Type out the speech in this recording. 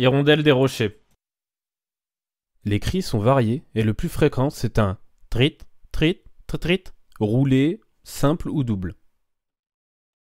Hirondelle des rochers. Les cris sont variés et le plus fréquent c'est un trit, trit, trit, trit, roulé, simple ou double.